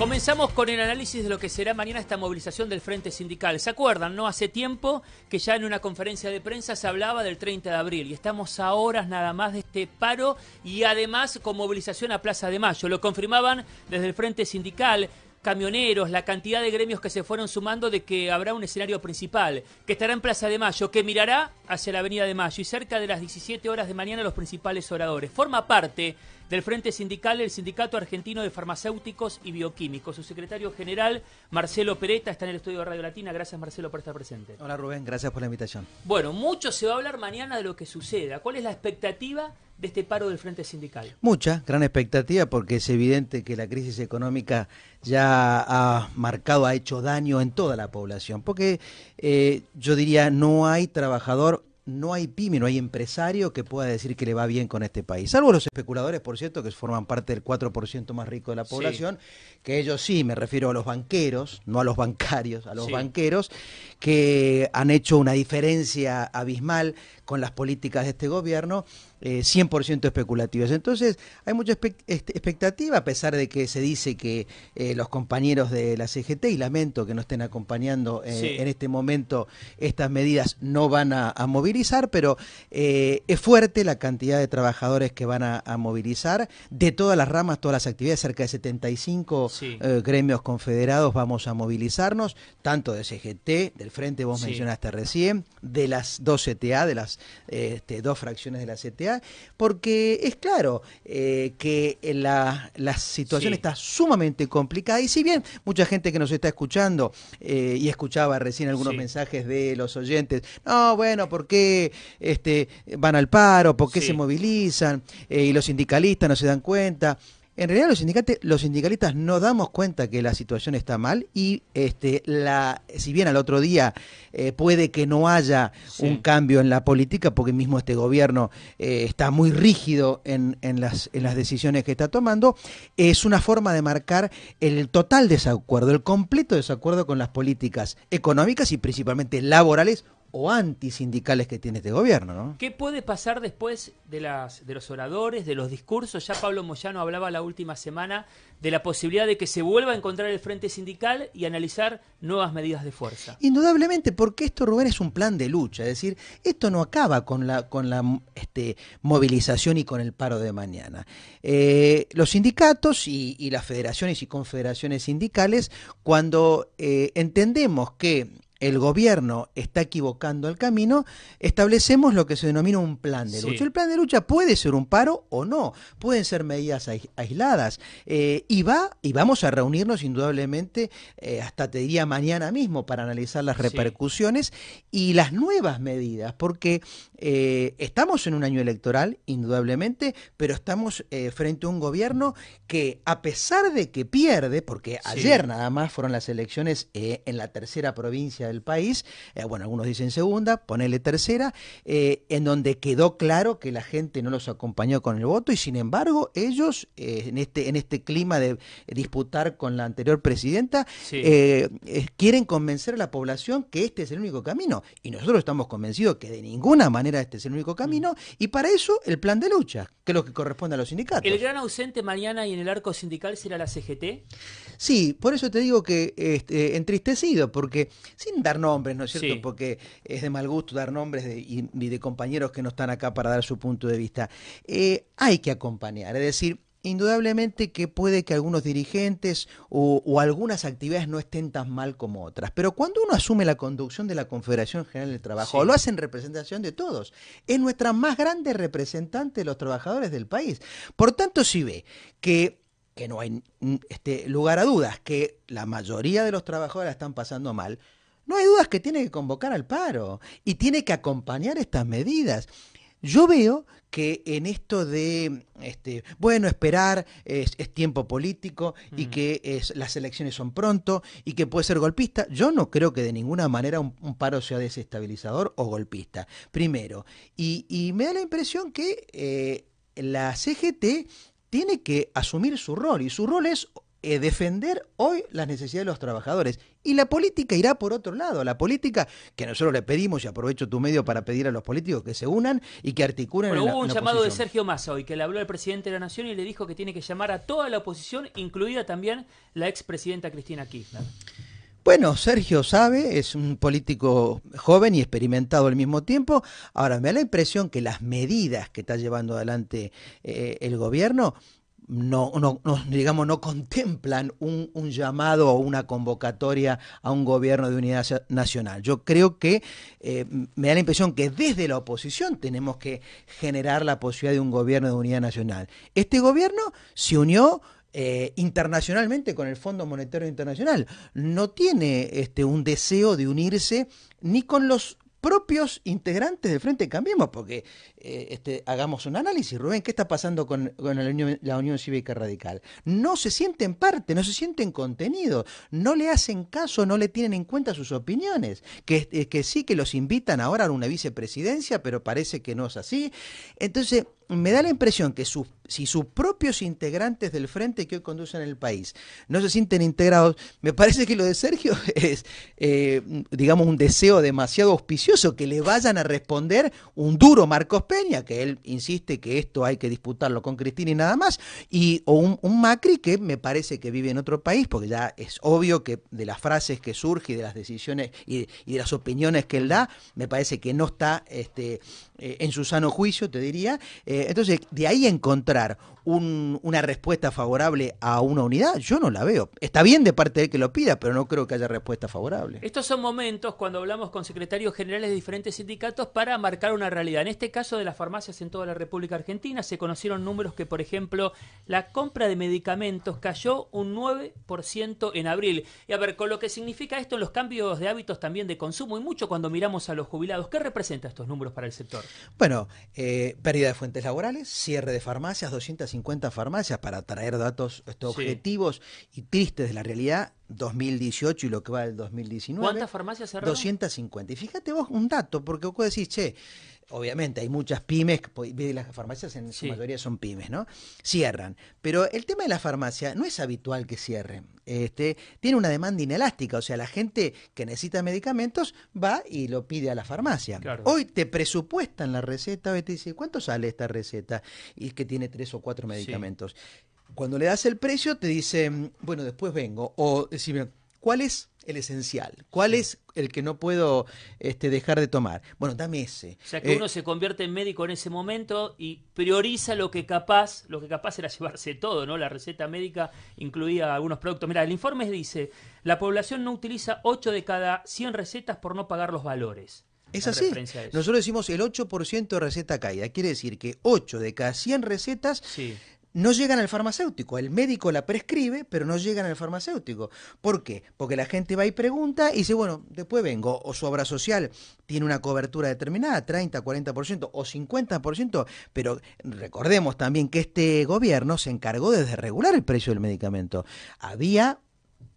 Comenzamos con el análisis de lo que será mañana esta movilización del Frente Sindical. ¿Se acuerdan? No hace tiempo que ya en una conferencia de prensa se hablaba del 30 de abril y estamos a horas nada más de este paro y además con movilización a Plaza de Mayo. Lo confirmaban desde el Frente Sindical camioneros, la cantidad de gremios que se fueron sumando de que habrá un escenario principal, que estará en Plaza de Mayo, que mirará hacia la Avenida de Mayo y cerca de las 17 horas de mañana los principales oradores. Forma parte del Frente Sindical, el Sindicato Argentino de Farmacéuticos y Bioquímicos. Su secretario general, Marcelo Pereta, está en el estudio de Radio Latina. Gracias, Marcelo, por estar presente. Hola, Rubén. Gracias por la invitación. Bueno, mucho se va a hablar mañana de lo que suceda. ¿Cuál es la expectativa de este paro del Frente Sindical? Mucha, gran expectativa, porque es evidente que la crisis económica ya ha marcado, ha hecho daño en toda la población. Porque eh, yo diría, no hay trabajador no hay pyme, no hay empresario que pueda decir que le va bien con este país. Salvo los especuladores, por cierto, que forman parte del 4% más rico de la población, que ellos sí, me refiero a los banqueros, no a los bancarios, a los banqueros, que han hecho una diferencia abismal con las políticas de este gobierno 100% eh, especulativas. Entonces, hay mucha este, expectativa, a pesar de que se dice que eh, los compañeros de la CGT, y lamento que no estén acompañando eh, en este momento, estas medidas no van a, movilizar, pero es fuerte la cantidad de trabajadores que van a, movilizar de todas las ramas, todas las actividades, cerca de 75 gremios confederados vamos a movilizarnos, tanto de CGT, del Frente, vos mencionaste recién, de las dos CTA, de las este, dos fracciones de la CTA, porque es claro eh, que eh, la, situación está sumamente complicada y si bien mucha gente que nos está escuchando eh, y escuchaba recién algunos mensajes de los oyentes, no, bueno, ¿por qué este, van al paro? ¿Por qué se movilizan? y los sindicalistas no se dan cuenta. En realidad los, los sindicalistas no damos cuenta que la situación está mal y este, la, si bien al otro día eh, puede que no haya un cambio en la política, porque mismo este gobierno eh, está muy rígido en, las, en las decisiones que está tomando, es una forma de marcar el total desacuerdo, el completo desacuerdo con las políticas económicas y principalmente laborales o antisindicales que tiene este gobierno, ¿no? ¿Qué puede pasar después de, las, de los oradores, de los discursos? Ya Pablo Moyano hablaba la última semana de la posibilidad de que se vuelva a encontrar el frente sindical y analizar nuevas medidas de fuerza. Indudablemente, porque esto, Rubén, es un plan de lucha, es decir, esto no acaba con la, con la este, movilización y con el paro de mañana. Eh, los sindicatos y, las federaciones y confederaciones sindicales, cuando eh, entendemos que el gobierno está equivocando el camino, establecemos lo que se denomina un plan de lucha. El plan de lucha puede ser un paro o no, pueden ser medidas aisladas. Eh, y, va, y vamos a reunirnos indudablemente, eh, hasta te diría mañana mismo, para analizar las repercusiones y las nuevas medidas, porque eh, estamos en un año electoral, indudablemente, pero estamos frente a un gobierno que, a pesar de que pierde, porque ayer nada más fueron las elecciones en la tercera provincia, el país, eh, bueno, algunos dicen segunda, ponele tercera, eh, en donde quedó claro que la gente no los acompañó con el voto y sin embargo ellos, eh, en, este, en este clima de disputar con la anterior presidenta, quieren convencer a la población que este es el único camino. Y nosotros estamos convencidos que de ninguna manera este es el único camino mm. y para eso el plan de lucha, que es lo que corresponde a los sindicatos. ¿El gran ausente mañana y en el arco sindical será la CGT? Sí, por eso te digo que este, entristecido, porque sin dar nombres, ¿no es cierto? Porque es de mal gusto dar nombres y, de compañeros que no están acá para dar su punto de vista. Eh, hay que acompañar, es decir, Indudablemente que puede que algunos dirigentes o, algunas actividades no estén tan mal como otras, pero cuando uno asume la conducción de la Confederación General del Trabajo, lo hace en representación de todos, es nuestra más grande representante de los trabajadores del país. Por tanto, si ve que, no hay mm, este, lugar a dudas, que la mayoría de los trabajadores la están pasando mal, no hay dudas que tiene que convocar al paro y tiene que acompañar estas medidas. Yo veo que en esto de, este, bueno, esperar es, tiempo político y mm. que las elecciones son pronto y que puede ser golpista, yo no creo que de ninguna manera un, paro sea desestabilizador o golpista, primero. Y, me da la impresión que eh, la CGT tiene que asumir su rol y su rol es eh, defender hoy las necesidades de los trabajadores y la política irá por otro lado, la política que nosotros le pedimos, y aprovecho tu medio para pedir a los políticos que se unan y que articulen. Pero bueno, hubo un llamado de Sergio Massa hoy, que le habló al presidente de la Nación y le dijo que tiene que llamar a toda la oposición, incluida también la expresidenta Cristina Kirchner. Bueno, Sergio sabe, es un político joven y experimentado al mismo tiempo. Ahora, me da la impresión que las medidas que está llevando adelante eh, el gobierno no, digamos, no contemplan un, llamado o una convocatoria a un gobierno de unidad nacional. Yo creo que eh, me da la impresión que desde la oposición tenemos que generar la posibilidad de un gobierno de unidad nacional. Este gobierno se unió eh, internacionalmente con el Fondo Monetario Internacional. No tiene este, un deseo de unirse ni con los propios integrantes del Frente Cambiemos, porque eh, este, hagamos un análisis, Rubén, ¿qué está pasando con, la, Unión, Cívica Radical? No se sienten parte, no se sienten contenido, no le hacen caso, no le tienen en cuenta sus opiniones, que, que sí que los invitan ahora a una vicepresidencia, pero parece que no es así. Entonces, me da la impresión que si sus propios integrantes del frente que hoy conducen el país no se sienten integrados, me parece que lo de Sergio es, eh, digamos, un deseo demasiado auspicioso que le vayan a responder un duro Marcos Peña, que él insiste que esto hay que disputarlo con Cristina y nada más, y, o un, Macri que me parece que vive en otro país, porque ya es obvio que de las frases que surge y de las decisiones y, de las opiniones que él da, me parece que no está este, eh, en su sano juicio, te diría. Eh, eh, entonces, de ahí encontrar una respuesta favorable a una unidad, yo no la veo. Está bien de parte de que lo pida, pero no creo que haya respuesta favorable. Estos son momentos cuando hablamos con secretarios generales de diferentes sindicatos para marcar una realidad. En este caso de las farmacias en toda la República Argentina se conocieron números que, por ejemplo, la compra de medicamentos cayó un 9% en abril. Y a ver, con lo que significa esto los cambios de hábitos también de consumo y mucho cuando miramos a los jubilados, ¿qué representa estos números para el sector? Bueno, eh, pérdida de fuentes laborales, cierre de farmacias, 250 farmacias, para traer datos este, objetivos y tristes de la realidad, 2018 y lo que va del 2019. ¿Cuántas farmacias cerraron? 250. Y fíjate vos un dato, porque vos decís, che, obviamente hay muchas pymes, las farmacias en su mayoría son pymes, ¿no? Cierran. Pero el tema de la farmacia no es habitual que cierren. Este, tiene una demanda inelástica, o sea, la gente que necesita medicamentos va y lo pide a la farmacia. Hoy te presupuestan la receta, hoy te dice, ¿cuánto sale esta receta? Y es que tiene tres o cuatro medicamentos. Cuando le das el precio, te dicen, bueno, después vengo. O decime, ¿cuál es el esencial. ¿Cuál es el que no puedo este, dejar de tomar? Bueno, dame ese. O sea que eh, uno se convierte en médico en ese momento y prioriza lo que capaz, lo que capaz era llevarse todo, ¿no? La receta médica incluía algunos productos. Mira, el informe dice, la población no utiliza 8 de cada 100 recetas por no pagar los valores. Es así. Nosotros decimos el 8% de receta caída. Quiere decir que 8 de cada 100 recetas no llegan al farmacéutico. El médico la prescribe, pero no llegan al farmacéutico. ¿Por qué? Porque la gente va y pregunta y dice, bueno, después vengo. O su obra social tiene una cobertura determinada, 30, 40% o 50%, pero recordemos también que este gobierno se encargó de regular el precio del medicamento. Había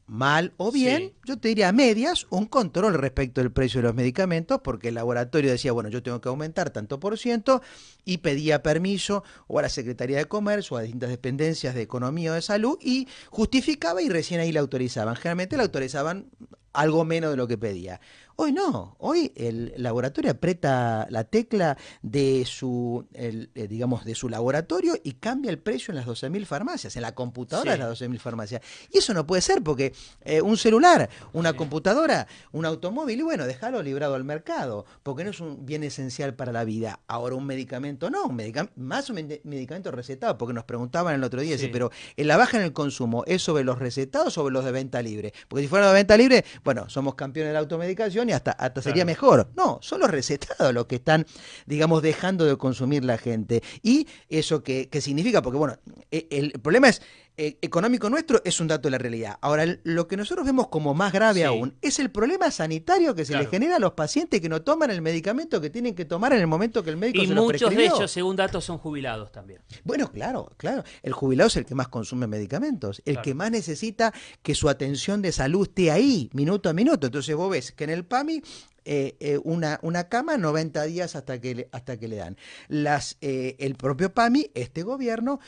mal o bien, yo te diría a medias, un control respecto del precio de los medicamentos, porque el laboratorio decía, bueno, yo tengo que aumentar tanto por ciento, y pedía permiso o a la Secretaría de Comercio, o a distintas dependencias de Economía o de Salud, y justificaba y recién ahí la autorizaban. Generalmente la autorizaban algo menos de lo que pedía. Hoy no, hoy el laboratorio aprieta la tecla de su, eh, digamos, de su laboratorio y cambia el precio en las 12.000 farmacias, en la computadora de las 12.000 farmacias. Y eso no puede ser porque eh, un celular, una computadora, un automóvil, bueno, dejarlo librado al mercado, porque no es un bien esencial para la vida. Ahora un medicamento, no, un más un medicamento recetado, porque nos preguntaban el otro día, pero la baja en el consumo, ¿es sobre los recetados o sobre los de venta libre? Porque si fuera de venta libre, bueno, somos campeones de la automedicación y hasta, hasta sería mejor. No, son los recetados los que están, digamos, dejando de consumir la gente. Y eso qué qué significa, porque bueno, e, el problema es eh, económico nuestro es un dato de la realidad. Ahora, lo que nosotros vemos como más grave aún es el problema sanitario que se le genera a los pacientes que no toman el medicamento que tienen que tomar en el momento que el médico y se lo prescribió. Y muchos de ellos, según datos, son jubilados también. Bueno, claro, claro. El jubilado es el que más consume medicamentos, el que más necesita que su atención de salud esté ahí, minuto a minuto. Entonces vos ves que en el PAMI eh, eh, una, una, cama 90 días hasta que le, hasta que le dan. Las, eh, el propio PAMI, este gobierno,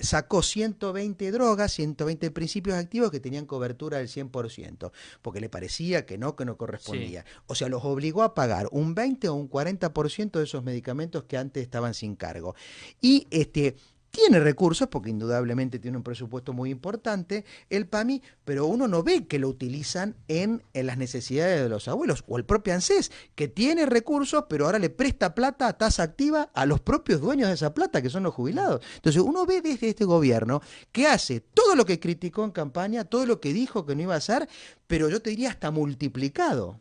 sacó 120 drogas, 120 principios activos que tenían cobertura del 100%, porque le parecía que no, que no correspondía. O sea, los obligó a pagar un 20 o un 40% de esos medicamentos que antes estaban sin cargo. Y este tiene recursos, porque indudablemente tiene un presupuesto muy importante, el PAMI, pero uno no ve que lo utilizan en, las necesidades de los abuelos, o el propio ANSES, que tiene recursos, pero ahora le presta plata a tasa activa a los propios dueños de esa plata, que son los jubilados. Entonces uno ve desde este gobierno que hace todo lo que criticó en campaña, todo lo que dijo que no iba a hacer, pero yo te diría hasta multiplicado.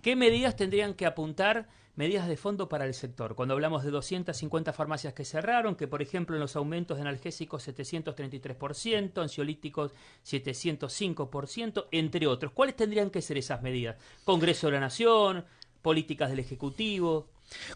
¿Qué medidas tendrían que apuntar? medidas de fondo para el sector. Cuando hablamos de 250 farmacias que cerraron, que por ejemplo en los aumentos de analgésicos 733%, ansiolíticos 705%, entre otros. ¿Cuáles tendrían que ser esas medidas? Congreso de la Nación, políticas del Ejecutivo.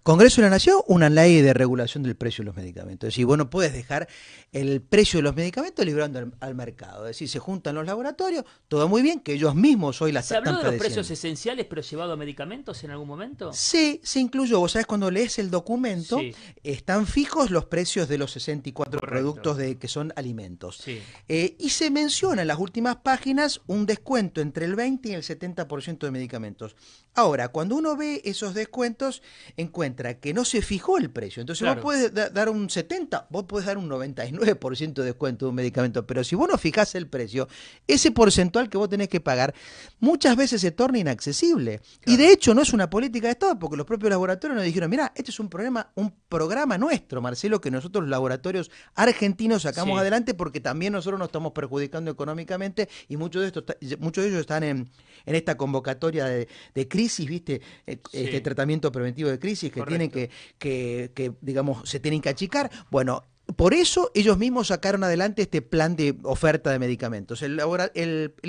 Congreso de la Nación, una ley de regulación del precio de los medicamentos. Es decir, vos no puedes dejar el precio de los medicamentos librando al, mercado. Es decir, se juntan los laboratorios, todo muy bien, que ellos mismos hoy las ¿Se habló de los precios esenciales pero llevado a medicamentos en algún momento? Sí, se incluyó. Vos sabés, cuando lees el documento, están fijos los precios de los 64 productos de, que son alimentos. Eh, y se menciona en las últimas páginas un descuento entre el 20 y el 70% de medicamentos. Ahora, cuando uno ve esos descuentos, encuentra que no se fijó el precio. Entonces vos puedes dar un 70, vos puedes dar un 99% de descuento de un medicamento, pero si vos no fijás el precio, ese porcentual que vos tenés que pagar muchas veces se torna inaccesible. Y de hecho no es una política de Estado, porque los propios laboratorios nos dijeron, mira, este es un problema, un programa nuestro, Marcelo, que nosotros los laboratorios argentinos sacamos adelante porque también nosotros nos estamos perjudicando económicamente y muchos de, estos, muchos de ellos están en, esta convocatoria de, de crisis crisis, ¿viste? Eh, este tratamiento preventivo de crisis que tienen que, que, que, digamos, se tienen que achicar. Bueno, por eso ellos mismos sacaron adelante este plan de oferta de medicamentos. El,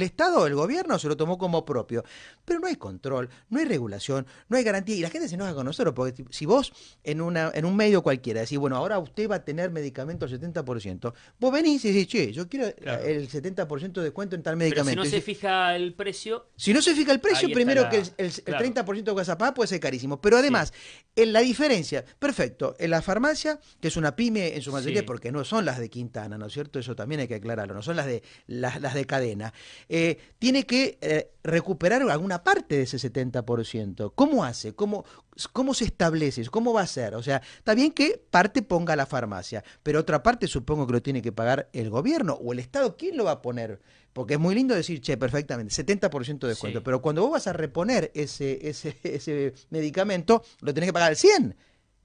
Estado, el gobierno se lo tomó como propio. Pero no hay control, no hay regulación, no hay garantía. Y la gente se enoja con nosotros, porque si vos en, un medio cualquiera decís, bueno, ahora usted va a tener medicamento al 70%, vos venís y decís, che, yo quiero el 70% de descuento en tal medicamento. si no se fija el precio. Si no se fija el precio, primero que el, el 30% de WhatsApp puede ser carísimo. Pero además, en la diferencia, perfecto, en la farmacia, que es una pyme en su mayoría, porque no son las de Quintana, ¿no es cierto? Eso también hay que aclararlo, no son las de, las, de cadena. Eh, tiene que eh, recuperar alguna parte de ese 70%. ¿Cómo hace? ¿Cómo, ¿Cómo se establece? ¿Cómo va a ser? O sea, está bien que parte ponga la farmacia, pero otra parte supongo que lo tiene que pagar el gobierno o el Estado. ¿Quién lo va a poner? Porque es muy lindo decir, che, perfectamente, 70% de descuento, pero cuando vos vas a reponer ese, ese, ese medicamento, lo tenés que pagar al 100%.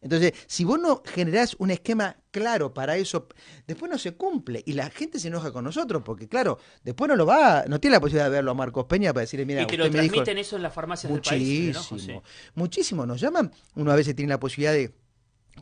Entonces, si vos no generás un esquema claro para eso, después no se cumple y la gente se enoja con nosotros porque, claro, después no lo va, no tiene la posibilidad de verlo a Marcos Peña para decirle, mira, y que lo transmiten eso en las farmacias del país, Muchísimo, muchísimo. Nos llaman, uno a veces tiene la posibilidad de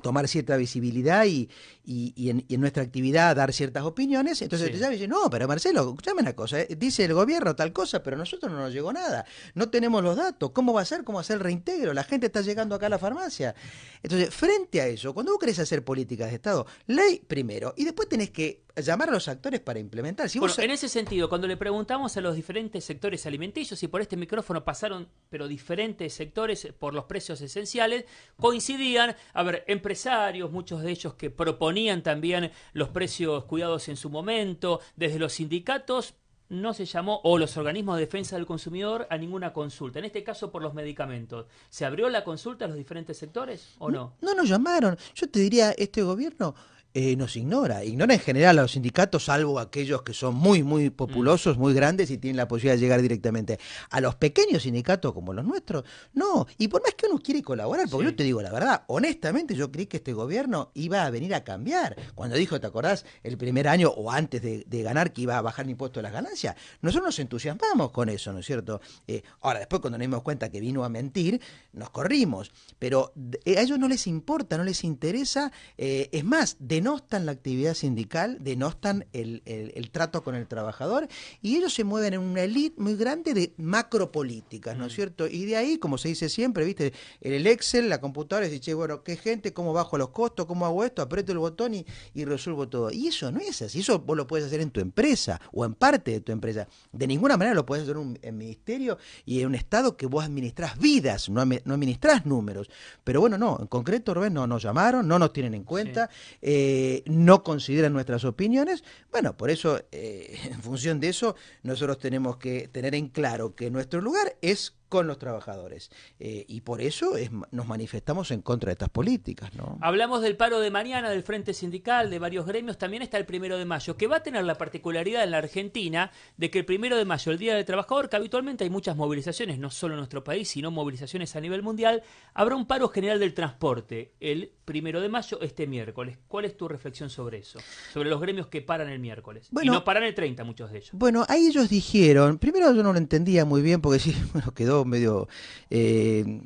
tomar cierta visibilidad y, en, nuestra actividad dar ciertas opiniones. Entonces tú te no, pero Marcelo, escúchame una cosa, eh, dice el gobierno tal cosa, pero a nosotros no nos llegó nada, no tenemos los datos, ¿cómo va a ser? ¿Cómo va a ser el reintegro? La gente está llegando acá a la farmacia. Entonces, frente a eso, cuando vos querés hacer políticas de Estado, ley primero, y después tenés que llamar a los actores para implementar. en ese sentido, cuando le preguntamos a los diferentes sectores alimenticios, y por este micrófono pasaron, pero diferentes sectores por los precios esenciales, coincidían, a ver, empresarios, muchos de ellos que proponían también los precios cuidados en su momento, desde los sindicatos, no se llamó, o los organismos de defensa del consumidor, a ninguna consulta. En este caso, por los medicamentos. ¿Se abrió la consulta a los diferentes sectores o no? No, no nos llamaron. Yo te diría, este gobierno eh, nos ignora. Ignora en general a los sindicatos, salvo aquellos que son muy, muy mm. populosos, muy grandes y tienen la posibilidad de llegar directamente. A los pequeños sindicatos como los nuestros, no. Y por más que uno quiere colaborar, porque yo te digo la verdad, honestamente yo creí que este gobierno iba a venir a cambiar. Cuando dijo, ¿te acordás? El primer año o antes de, ganar que iba a bajar el impuesto de las ganancias. Nosotros nos entusiasmamos con eso, ¿no es cierto? Eh, ahora, después cuando nos dimos cuenta que vino a mentir, nos corrimos. Pero eh, a ellos no les importa, no les interesa. es más, de denostan la actividad sindical, denostan el, el, el trato con el trabajador y ellos se mueven en una elite muy grande de macropolíticas, ¿no es mm. cierto? Y de ahí, como se dice siempre, ¿viste? El Excel, la computadora, dice, bueno, qué gente, cómo bajo los costos, cómo hago esto, aprieto el botón y, resuelvo todo. Y eso no es así, eso vos lo puedes hacer en tu empresa o en parte de tu empresa. De ninguna manera lo puedes hacer en un ministerio y en un Estado que vos administras vidas, no, no administrás números. Pero bueno, no, en concreto, Rubén, no nos llamaron, no nos tienen en cuenta. Eh, eh, no consideran nuestras opiniones. Bueno, por eso, eh, en función de eso, nosotros tenemos que tener en claro que nuestro lugar es con los trabajadores. Eh, y por eso es, nos manifestamos en contra de estas políticas. ¿no? Hablamos del paro de mañana, del Frente Sindical, de varios gremios, también está el primero de mayo, que va a tener la particularidad en la Argentina de que el primero de mayo, el Día del Trabajador, que habitualmente hay muchas movilizaciones, no solo en nuestro país, sino movilizaciones a nivel mundial, habrá un paro general del transporte el primero de mayo, este miércoles. ¿Cuál es tu reflexión sobre eso? Sobre los gremios que paran el miércoles. y no paran el 30, muchos de ellos. Bueno, ahí ellos dijeron, primero yo no lo entendía muy bien porque sí, bueno, quedó medio, eh,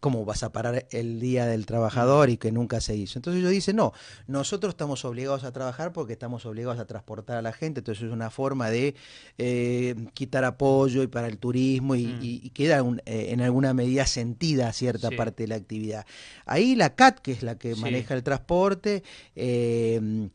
¿cómo vas a parar el día del trabajador y que nunca se hizo? Entonces ellos dicen, no, nosotros estamos obligados a trabajar porque estamos obligados a transportar a la gente, entonces es una forma de eh, quitar apoyo y para el turismo y, mm. queda eh, en alguna medida sentida cierta parte de la actividad. Ahí la CAT, que es la que maneja el transporte, eh,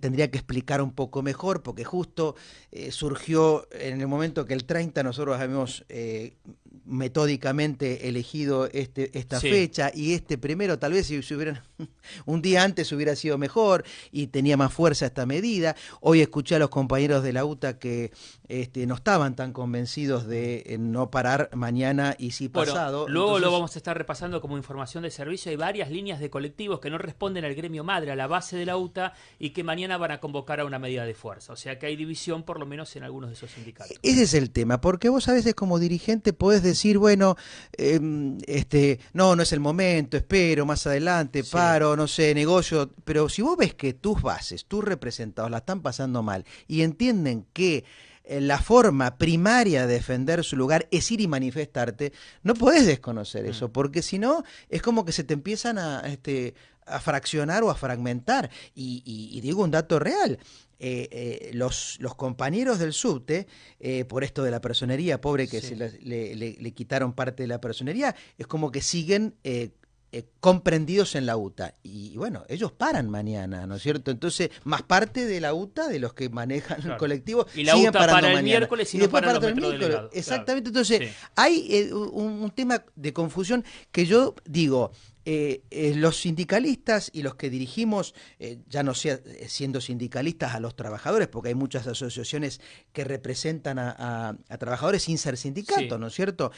tendría que explicar un poco mejor, porque justo eh, surgió en el momento que el 30 nosotros habíamos eh, metódicamente elegido este, esta fecha y este primero, tal vez si, se hubieran un día antes hubiera sido mejor y tenía más fuerza esta medida. Hoy escuché a los compañeros de la UTA que este, no estaban tan convencidos de eh, no parar mañana y si pasado. luego lo vamos a estar repasando como información de servicio. Hay varias líneas de colectivos que no responden al gremio madre, a la base de la UTA y que mañana van a convocar a una medida de fuerza. O sea que hay división por lo menos en algunos de esos sindicatos. Ese es el tema, porque vos a veces como dirigente podés decir, bueno, em, este, no, no es el momento, espero, más adelante, paro, no sé, negocio. Pero si vos ves que tus bases, tus representados la están pasando mal y entienden que eh, la forma primaria de defender su lugar es ir y manifestarte, no podés desconocer mm. eso, porque si no, es como que se te empiezan a, este, a fraccionar o a fragmentar. Y, digo un dato real. Eh, eh, los, los, compañeros del subte, eh, por esto de la personería, pobre que se le, le, quitaron parte de la personería, es como que siguen comprendidos en la UTA. Y, bueno, ellos paran mañana, ¿no es cierto? Entonces, más parte de la UTA, de los que manejan el colectivo, y siguen para miércoles y, para, el miércoles. Exactamente, entonces hay un, tema de confusión que yo digo, eh, eh, los sindicalistas y los que dirigimos, eh, ya no sea, siendo sindicalistas a los trabajadores, porque hay muchas asociaciones que representan a, trabajadores sin ser sindicatos ¿no es cierto?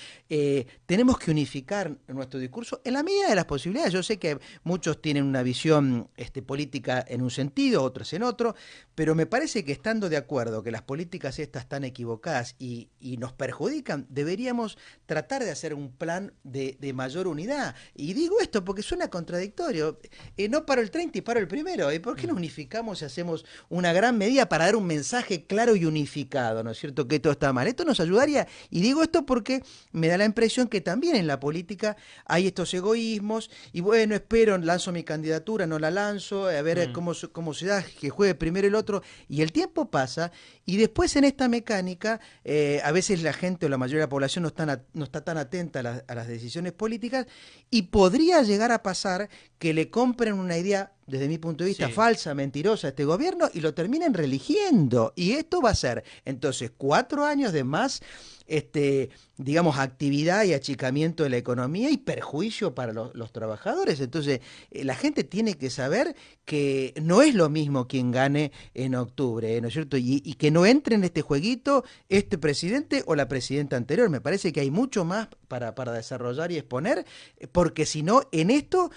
tenemos que unificar nuestro discurso en la medida de las posibilidades. Yo sé que muchos tienen una visión este, política en un sentido, otros en otro, pero me parece que estando de acuerdo que las políticas estas están equivocadas y, nos perjudican, deberíamos tratar de hacer un plan de mayor unidad. Y digo esto porque suena contradictorio. Eh, no paro el 30 y paro el primero. ¿Y por qué no mm. unificamos y hacemos una gran medida para dar un mensaje claro y unificado, ¿no es cierto? Que todo está mal. Esto nos ayudaría, y digo esto porque me da la impresión que también en la política hay estos egoísmos, y bueno, espero, lanzo mi candidatura, no la lanzo, a ver mm. cómo, se da, que juegue primero el otro, y el tiempo pasa, y después en esta mecánica, eh, a veces la gente o la mayoría de la población no, no está tan atenta a, las decisiones políticas, y podría llegar a pasar que le compren una idea desde mi punto de vista, falsa, mentirosa este gobierno y lo terminen religiendo. Y esto va a ser, entonces, cuatro años de más, este, digamos, actividad y achicamiento de la economía y perjuicio para los trabajadores. Entonces, eh, la gente tiene que saber que no es lo mismo quien gane en octubre, ¿eh? ¿no es cierto? Y, que no entre en este jueguito este presidente o la presidenta anterior. Me parece que hay mucho más para, para desarrollar y exponer, eh, porque si no, en esto,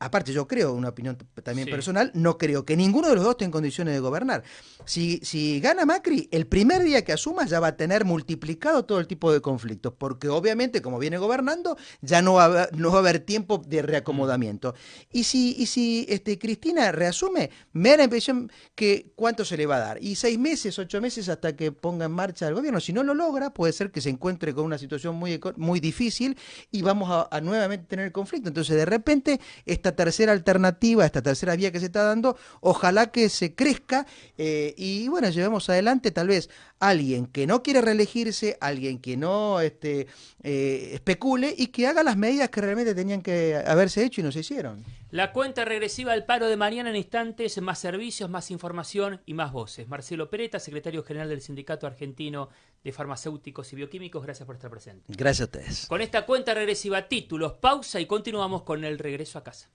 aparte yo creo, una opinión también personal, no creo que ninguno de los dos esté en condiciones de gobernar. Si, si gana Macri, el primer día que asuma ya va a tener multiplicado todo el tipo de conflictos, porque obviamente como viene gobernando, ya no va, no va a haber tiempo de reacomodamiento. Mm. Y si, y si este, Cristina reasume, me da la impresión que cuánto se le va a dar. Y seis meses, ocho meses hasta que ponga en marcha el gobierno. Si no lo logra, puede ser que se encuentre con una situación muy, muy difícil y vamos a, nuevamente tener conflicto. Entonces, de repente, esta tercera alternativa, esta tercera vía que se está dando, ojalá que se crezca eh, y bueno, llevemos adelante tal vez alguien que no quiere reelegirse, alguien que no este, eh, especule y que haga las medidas que realmente tenían que haberse hecho y no se hicieron. La cuenta regresiva al paro de mañana en instantes, más servicios, más información y más voces. Marcelo Pereta, secretario general del Sindicato Argentino de Farmacéuticos y Bioquímicos, gracias por estar presente. Gracias a ustedes. Con esta cuenta regresiva, títulos, pausa y continuamos con el regreso a casa.